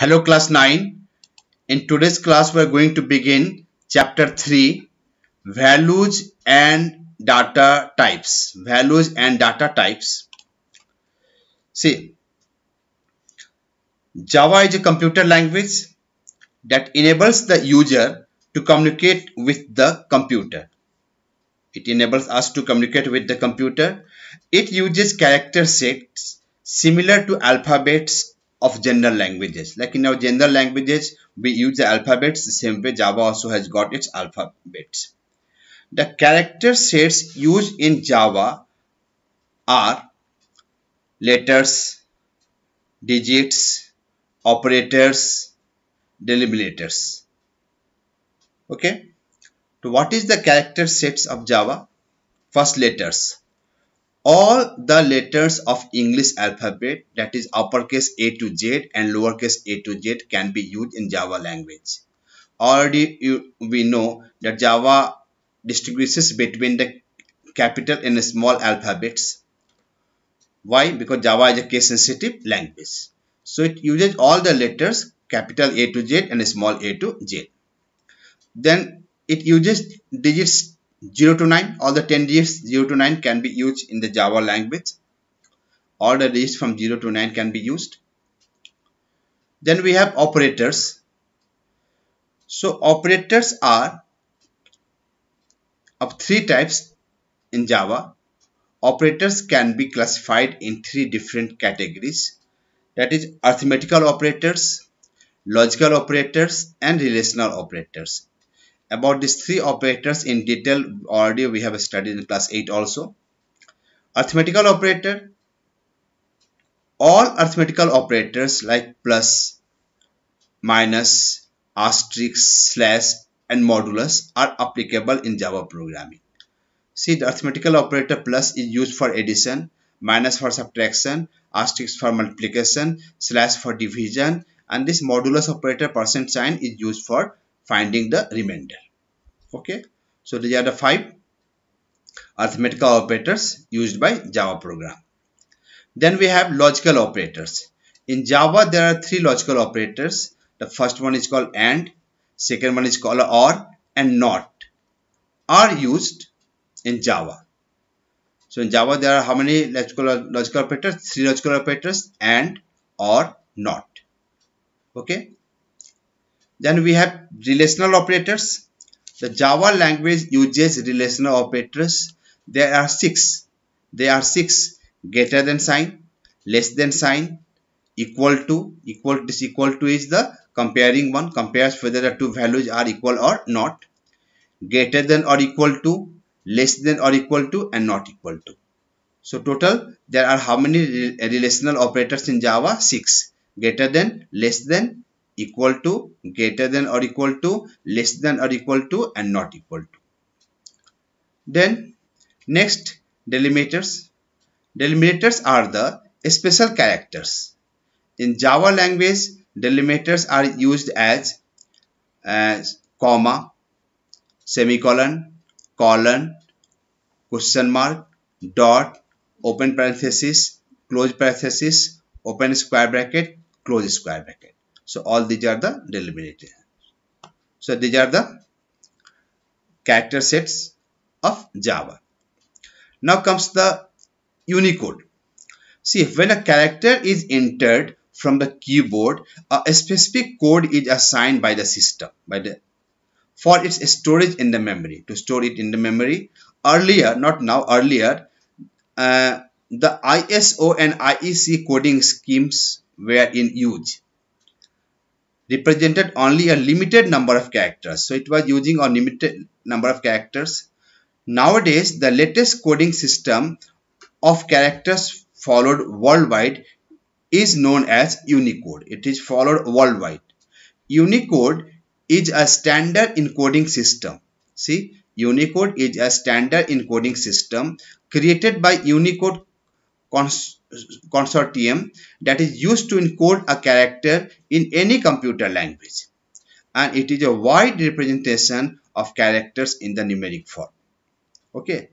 Hello class 9. In today's class we are going to begin chapter 3 values and data types. Values and data types. See Java is a computer language that enables the user to communicate with the computer. It enables us to communicate with the computer. It uses character sets similar to alphabets of general languages. Like in our general languages, we use the alphabets. The same way Java also has got its alphabets. The character sets used in Java are letters, digits, operators, delimiters. Okay. So what is the character sets of Java? First letters all the letters of English alphabet that is uppercase A to Z and lowercase a to Z can be used in Java language. Already you, we know that Java distinguishes between the capital and the small alphabets. Why? Because Java is a case sensitive language. So it uses all the letters capital A to Z and small a to Z. Then it uses digits 0 to 9 all the 10 digits 0 to 9 can be used in the java language all the digits from 0 to 9 can be used then we have operators so operators are of three types in java operators can be classified in three different categories that is arithmetical operators logical operators and relational operators about these three operators in detail already we have studied in class 8 also arithmetical operator all arithmetical operators like plus minus asterisk slash and modulus are applicable in java programming see the arithmetical operator plus is used for addition minus for subtraction asterisk for multiplication slash for division and this modulus operator percent sign is used for finding the remainder. Okay, so these are the five arithmetical operators used by Java program. Then we have logical operators. In Java, there are three logical operators. The first one is called AND, second one is called OR, and NOT are used in Java. So in Java, there are how many logical, logical operators? Three logical operators AND, OR, NOT. Okay. Then we have relational operators. The Java language uses relational operators. There are six. There are six. Greater than sign, less than sign, equal to, equal this equal to is the comparing one, compares whether the two values are equal or not. Greater than or equal to, less than or equal to and not equal to. So total there are how many relational operators in Java? 6. Greater than, less than, equal to, greater than or equal to, less than or equal to and not equal to. Then next delimiters. Delimiters are the special characters. In Java language, delimiters are used as, as comma, semicolon, colon, question mark, dot, open parenthesis, close parenthesis, open square bracket, close square bracket. So all these are the delimiters. So these are the character sets of Java. Now comes the Unicode. See, when a character is entered from the keyboard, a specific code is assigned by the system by the for its storage in the memory to store it in the memory. Earlier, not now, earlier, uh, the ISO and IEC coding schemes were in use represented only a limited number of characters. So it was using a limited number of characters. Nowadays, the latest coding system of characters followed worldwide is known as Unicode. It is followed worldwide. Unicode is a standard encoding system. See, Unicode is a standard encoding system created by Unicode Cons consortium that is used to encode a character in any computer language and it is a wide representation of characters in the numeric form okay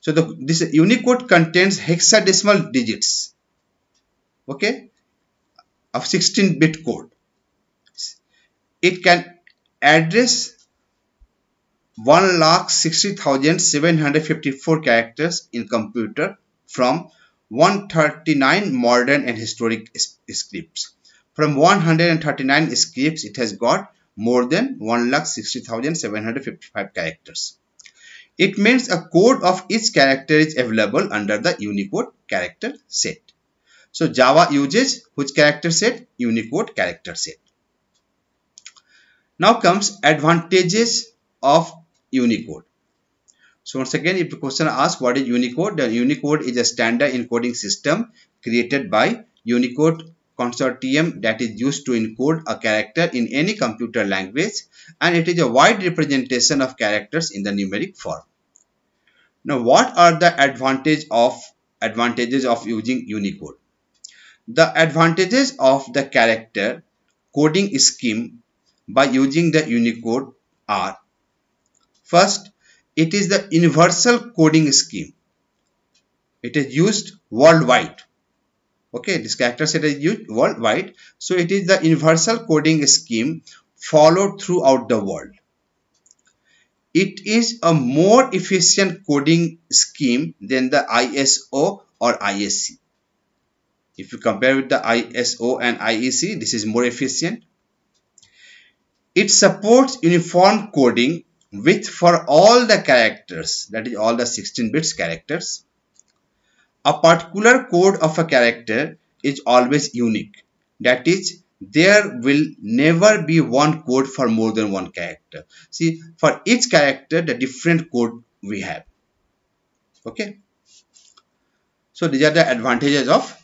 so the, this unicode contains hexadecimal digits okay of 16 bit code it can address 1,60,754 characters in computer from 139 modern and historic scripts. From 139 scripts, it has got more than 1,60,755 characters. It means a code of each character is available under the Unicode character set. So Java uses which character set? Unicode character set. Now comes advantages of Unicode. So once again, if the question asks what is Unicode, then Unicode is a standard encoding system created by Unicode consortium that is used to encode a character in any computer language and it is a wide representation of characters in the numeric form. Now what are the advantage of advantages of using Unicode? The advantages of the character coding scheme by using the Unicode are First, it is the universal coding scheme. It is used worldwide. Okay, this character set is used worldwide. So it is the universal coding scheme followed throughout the world. It is a more efficient coding scheme than the ISO or ISC. If you compare with the ISO and IEC, this is more efficient. It supports uniform coding which for all the characters, that is all the 16 bits characters, a particular code of a character is always unique. That is, there will never be one code for more than one character. See, for each character, the different code we have. Okay. So, these are the advantages of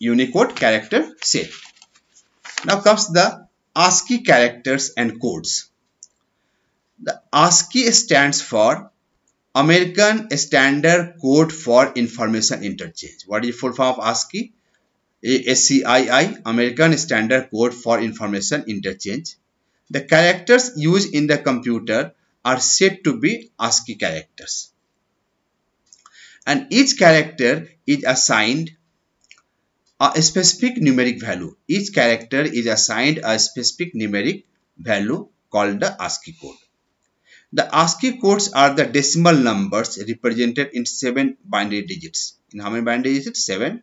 Unicode character set. Now comes the ASCII characters and codes. The ASCII stands for American Standard Code for Information Interchange. What is the full form of ASCII? ASCII, American Standard Code for Information Interchange. The characters used in the computer are said to be ASCII characters. And each character is assigned a specific numeric value. Each character is assigned a specific numeric value called the ASCII code. The ASCII codes are the decimal numbers represented in 7 binary digits. In how many binary digits? 7.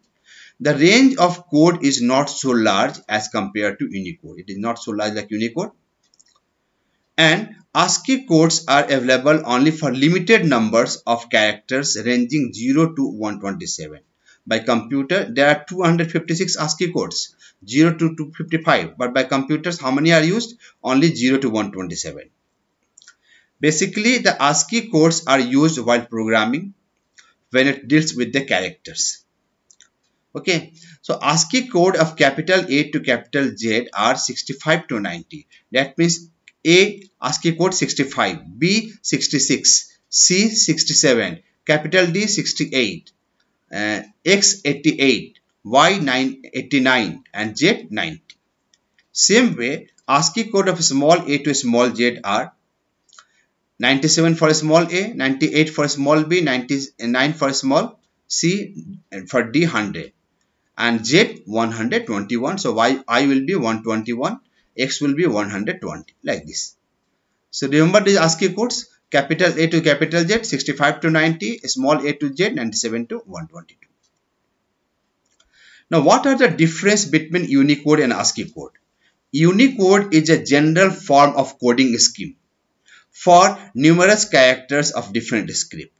The range of code is not so large as compared to Unicode. It is not so large like Unicode. And ASCII codes are available only for limited numbers of characters ranging 0 to 127. By computer, there are 256 ASCII codes, 0 to 255. But by computers, how many are used? Only 0 to 127. Basically, the ASCII codes are used while programming when it deals with the characters. Okay, so ASCII code of capital A to capital Z are 65 to 90. That means A ASCII code 65, B 66, C 67, capital D 68, uh, X 88, Y 989, and Z 90. Same way ASCII code of small a to small z are 97 for small a, 98 for small b, 99 for small c, for d 100 and z 121. So y, i will be 121, x will be 120 like this. So remember these ASCII codes capital A to capital Z 65 to 90, small a to Z 97 to 122. Now what are the difference between Unicode and ASCII code? Unicode is a general form of coding scheme for numerous characters of different script.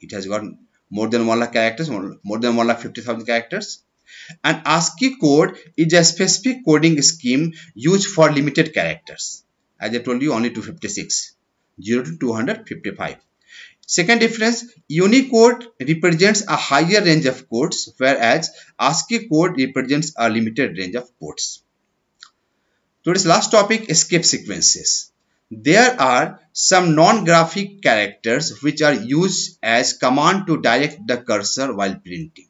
It has got more than one lakh characters, more than one lakh fifty thousand characters. And ASCII code is a specific coding scheme used for limited characters. As I told you, only 256, 0 to 255. Second difference, Unicode represents a higher range of codes, whereas ASCII code represents a limited range of codes. Today's last topic, escape sequences. There are some non-graphic characters which are used as command to direct the cursor while printing.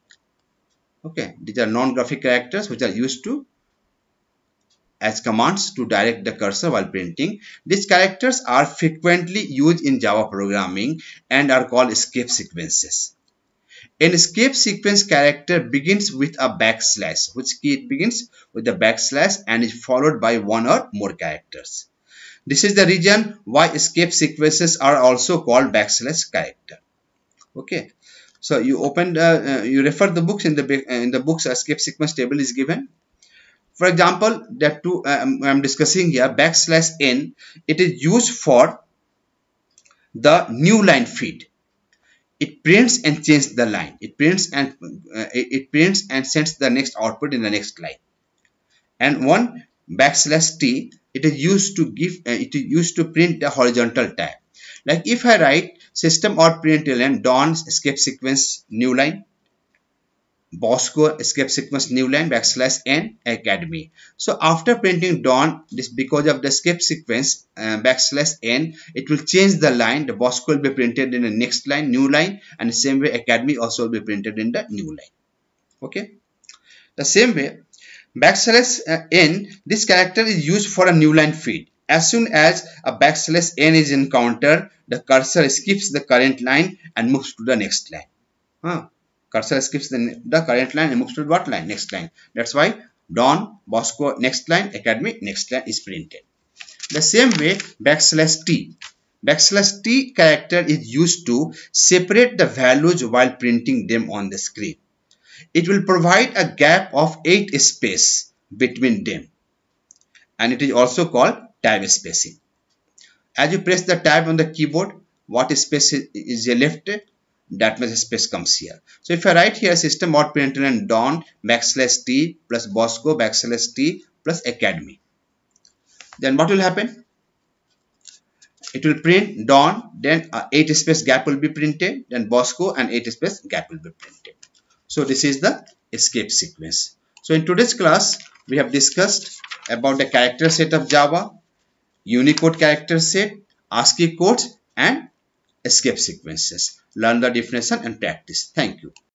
Okay, these are non-graphic characters which are used to as commands to direct the cursor while printing. These characters are frequently used in Java programming and are called escape sequences. An escape sequence character begins with a backslash, which key it begins with a backslash and is followed by one or more characters. This is the reason why escape sequences are also called backslash character. Okay. So you open, uh, you refer the books in the uh, in the books escape sequence table is given. For example, that two uh, I'm discussing here backslash n. It is used for the new line feed. It prints and changes the line. It prints and uh, it prints and sends the next output in the next line. And one backslash t it is used to give uh, it is used to print a horizontal tab like if i write system or println don escape sequence new line Bosco escape sequence new line backslash n academy. So after printing "Don", this because of the escape sequence uh, backslash n, it will change the line. The Bosco will be printed in the next line, new line, and the same way academy also will be printed in the new line. Okay. The same way Backslash uh, n, this character is used for a new line feed. As soon as a backslash n is encountered, the cursor skips the current line and moves to the next line. Huh? Cursor skips the, the current line and moves to what line? Next line. That's why Don, Bosco, next line, Academy, next line is printed. The same way backslash t. Backslash t character is used to separate the values while printing them on the screen. It will provide a gap of 8 space between them and it is also called tab spacing. As you press the tab on the keyboard, what space is left, that much space comes here. So if I write here system dot print and don backslash t plus bosco backslash t plus academy, then what will happen? It will print don, then 8 space gap will be printed, then bosco and 8 space gap will be printed. So this is the escape sequence. So in today's class, we have discussed about the character set of Java, Unicode character set, ASCII codes, and escape sequences. Learn the definition and practice. Thank you.